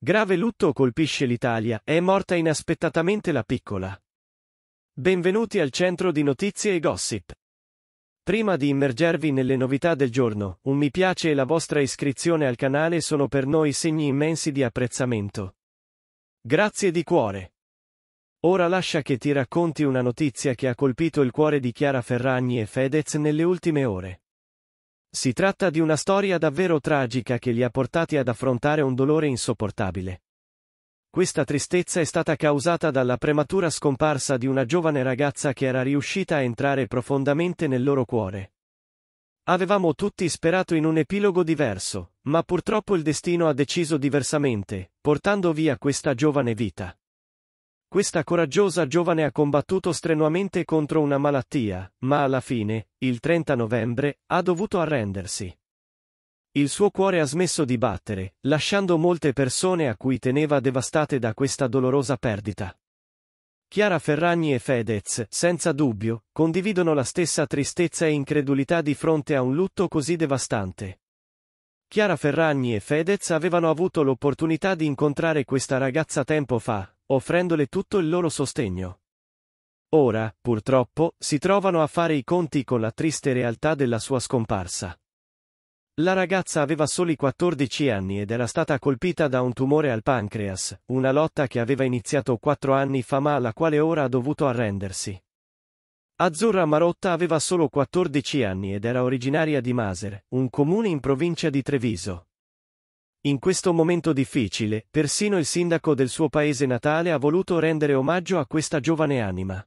Grave lutto colpisce l'Italia, è morta inaspettatamente la piccola. Benvenuti al centro di notizie e gossip. Prima di immergervi nelle novità del giorno, un mi piace e la vostra iscrizione al canale sono per noi segni immensi di apprezzamento. Grazie di cuore. Ora lascia che ti racconti una notizia che ha colpito il cuore di Chiara Ferragni e Fedez nelle ultime ore. Si tratta di una storia davvero tragica che li ha portati ad affrontare un dolore insopportabile. Questa tristezza è stata causata dalla prematura scomparsa di una giovane ragazza che era riuscita a entrare profondamente nel loro cuore. Avevamo tutti sperato in un epilogo diverso, ma purtroppo il destino ha deciso diversamente, portando via questa giovane vita. Questa coraggiosa giovane ha combattuto strenuamente contro una malattia, ma alla fine, il 30 novembre, ha dovuto arrendersi. Il suo cuore ha smesso di battere, lasciando molte persone a cui teneva devastate da questa dolorosa perdita. Chiara Ferragni e Fedez, senza dubbio, condividono la stessa tristezza e incredulità di fronte a un lutto così devastante. Chiara Ferragni e Fedez avevano avuto l'opportunità di incontrare questa ragazza tempo fa, offrendole tutto il loro sostegno. Ora, purtroppo, si trovano a fare i conti con la triste realtà della sua scomparsa. La ragazza aveva soli 14 anni ed era stata colpita da un tumore al pancreas, una lotta che aveva iniziato quattro anni fa ma alla quale ora ha dovuto arrendersi. Azzurra Marotta aveva solo 14 anni ed era originaria di Maser, un comune in provincia di Treviso. In questo momento difficile, persino il sindaco del suo paese natale ha voluto rendere omaggio a questa giovane anima.